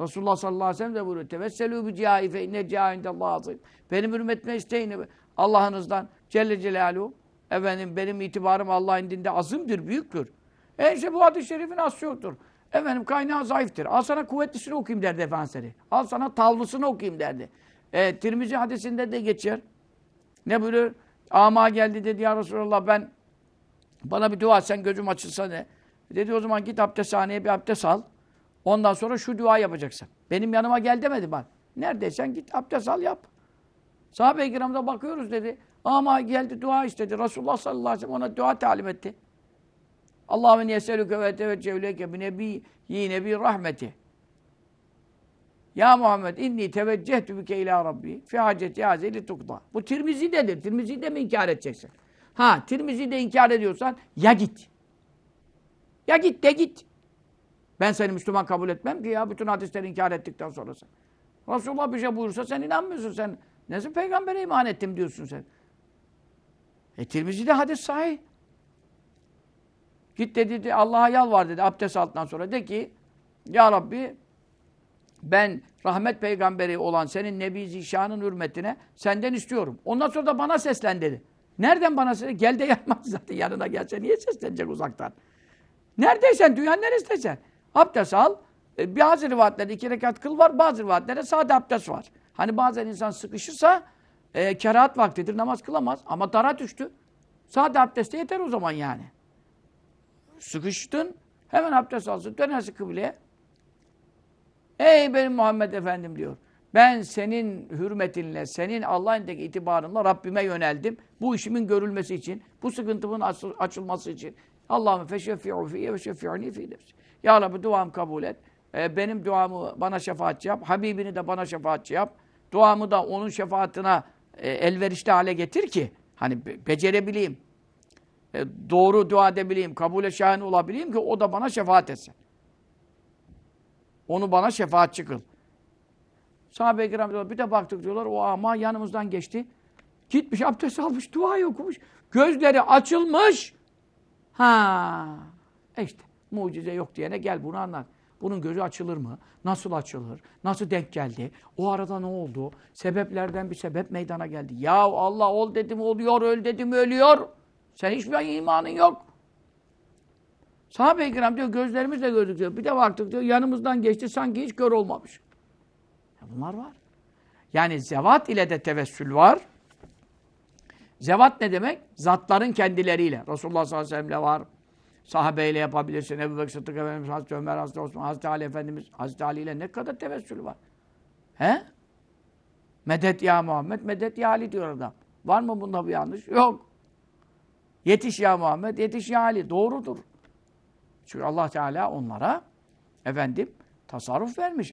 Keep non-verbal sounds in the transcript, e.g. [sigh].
Resulullah sallallahu aleyhi ve sellem de buyuruyor. Tevesselü bi cihâi fe inne cihâinde azim. Benim hürmetime isteyin Allah'ınızdan Celle Celaluhu. Efendim benim itibarım Allah'ın indinde azımdır, büyüktür. E işte bu hadis-i şerifin aslı yoktur. Efendim kaynağı zayıftır. Al sana kuvvetlisini okuyayım derdi Efendimiz. Al sana tavlısını okuyayım derdi. E, Tirmizi hadisinde de geçer. Ne buyuruyor? Ama geldi dedi ya Resulallah ben bana bir dua sen gözüm açılsa ne? Dedi o zaman git abdesthaneye bir abdest al. Ondan sonra şu dua yapacaksın. Benim yanıma gel demedi bak. Neredeysen git abdest al yap. Sahabe-i kiramda bakıyoruz dedi. Ama geldi dua istedi. Resulullah sallallahu aleyhi ve sellem ona dua talim etti. Allahümme niyeselüke ve teveccevleke bi nebiyine bi rahmeti. Ya Muhammed inni teveccehtu bike ila rabbi fi haceti hazeli tukda. Bu Tirmizi dedir. Tirmizi de mi inkar edeceksin? Ha Tirmizi de inkar ediyorsan ya git. Ya git de git. Ben seni Müslüman kabul etmem ki ya bütün hadisleri inkar ettikten sonra sen. Resulullah bir şey buyursa sen inanmıyorsun sen. Nasıl peygambere iman ettim diyorsun sen. E Tirmizi'de hadis sahih. Git dedi, dedi Allah'a yalvar dedi abdest altından sonra. De ki Ya Rabbi ben rahmet peygamberi olan senin Nebi Zişan'ın hürmetine senden istiyorum. Ondan sonra da bana seslen dedi. Nereden bana seslen? Gel de [laughs] yapmaz zaten yanına gelse niye seslenecek uzaktan? Neredeysen dünyanın neresindesin? Abdest al. E, bazı rivayetlerde iki rekat kıl var, bazı rivayetlerde sade abdest var. Hani bazen insan sıkışırsa e, kerahat vaktidir, namaz kılamaz ama dara düştü. Sade abdeste yeter o zaman yani. Sıkıştın, hemen abdest alsın, dönersin kıbleye. Ey benim Muhammed Efendim diyor. Ben senin hürmetinle, senin Allah'ındaki itibarınla Rabbime yöneldim. Bu işimin görülmesi için, bu sıkıntımın açılması için, Allahümme feşefi'u fiyye ve şefi'uni fi nefsi. Ya Rabbi duam kabul et. E, benim duamı bana şefaatçi yap. Habibini de bana şefaatçi yap. Duamı da onun şefaatine e, elverişli hale getir ki hani be becerebileyim. E, doğru dua edebileyim. Kabule şahin olabileyim ki o da bana şefaat etsin. Onu bana şefaatçi kıl. Sahabe-i kiram diyorlar. Bir de baktık diyorlar. O ama yanımızdan geçti. Gitmiş abdest almış. dua'yı okumuş. Gözleri açılmış. Ha, e işte mucize yok diyene gel bunu anlat. Bunun gözü açılır mı? Nasıl açılır? Nasıl denk geldi? O arada ne oldu? Sebeplerden bir sebep meydana geldi. Ya Allah ol dedim oluyor, öl dedim ölüyor. Sen hiçbir imanın yok. Sahabe-i kiram diyor gözlerimizle gördük diyor. Bir de baktık diyor yanımızdan geçti sanki hiç kör olmamış. Ya bunlar var. Yani zevat ile de tevessül var. Zevat ne demek? Zatların kendileriyle. Resulullah sallallahu aleyhi ve sellem'le var. Sahabeyle yapabilirsin. Ebu Bekir Sıddık Efendimiz, Hazreti Ömer, Hazreti Osman, Hazreti Ali Efendimiz, Hazreti Ali ile ne kadar tevessül var. He? Medet ya Muhammed, medet ya Ali diyor adam. Var mı bunda bir yanlış? Yok. Yetiş ya Muhammed, yetiş ya Ali. Doğrudur. Çünkü Allah Teala onlara efendim tasarruf vermiş.